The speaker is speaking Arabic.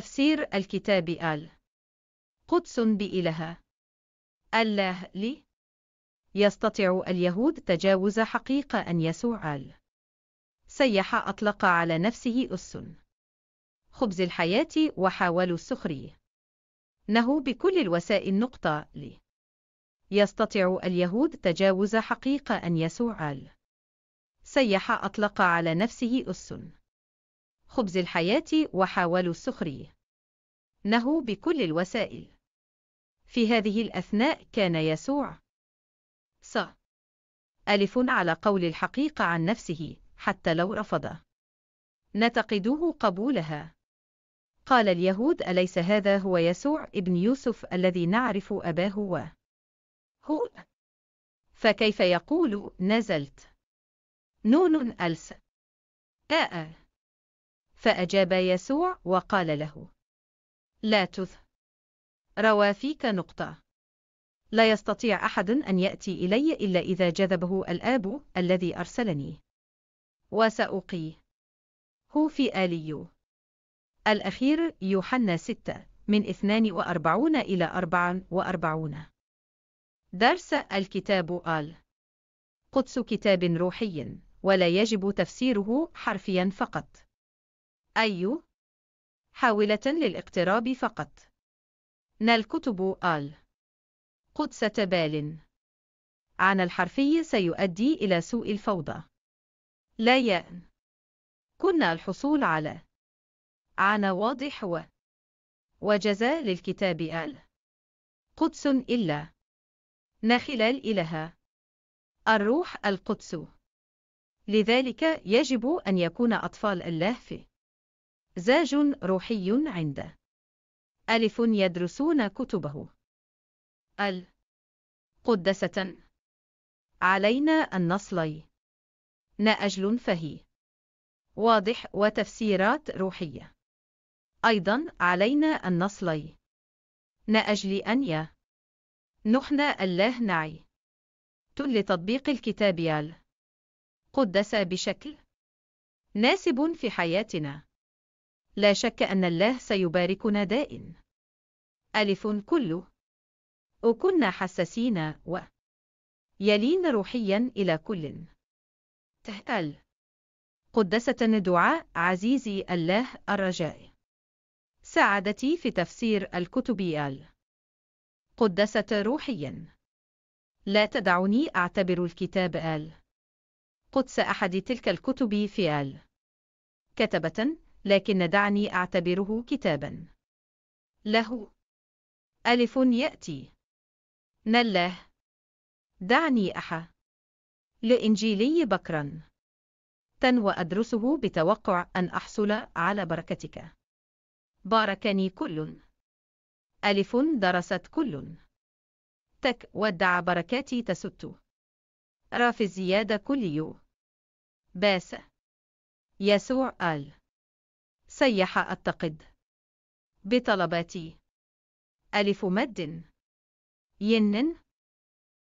تفسير الكتاب آل قدس بإله الله لي يستطيع اليهود تجاوز حقيقة أن يسوع آل سيح أطلق على نفسه أس خبز الحياة وحاول السخرية نه بكل الوسائل نقطة لي يستطيع اليهود تجاوز حقيقة أن يسوع آل سيح أطلق على نفسه أس خبز الحياة وحاولوا السخرية نهوا بكل الوسائل في هذه الأثناء كان يسوع ص ألف على قول الحقيقة عن نفسه حتى لو رفض نتقدوه قبولها قال اليهود أليس هذا هو يسوع ابن يوسف الذي نعرف أباه و هو فكيف يقول نزلت نون ألس آآ فأجاب يسوع وقال له لا تث روى فيك نقطة لا يستطيع أحد أن يأتي إلي إلا إذا جذبه الآب الذي أرسلني وسأقيه هو في آليو الأخير يوحنا ستة من 42 إلى 44 درس الكتاب آل قدس كتاب روحي ولا يجب تفسيره حرفيا فقط أي حاولة للاقتراب فقط نالكتب آل قدسة بال عن الحرفي سيؤدي إلى سوء الفوضى لا يأن كنا الحصول على عن واضح و وجزاء للكتاب آل قدس إلا نخل إلها الروح القدس لذلك يجب أن يكون أطفال الله في زاج روحي عنده ألف يدرسون كتبه ال قدسة علينا أن نصلي نأجل فهي واضح وتفسيرات روحية أيضا علينا أن نصلي نأجل أن يا نحن الله نعي تل لتطبيق الكتاب يال قدس بشكل ناسب في حياتنا لا شك أن الله سيباركنا دائم. ألف كله وكنا حساسين و يلين روحيا إلى كل تهأل قدسة الدعاء عزيزي الله الرجاء سعادتي في تفسير الكتب آل قدسة روحيا لا تدعني أعتبر الكتاب آل قدس أحد تلك الكتب في آل كتبة لكن دعني أعتبره كتابا له ألف يأتي نله دعني أحا لإنجيلي بكرا تن وأدرسه بتوقع أن أحصل على بركتك باركني كل ألف درست كل تك ودع بركاتي تست رافي الزيادة كل يو باس يسوع قال سيح أتقد بطلباتي ألف مد ين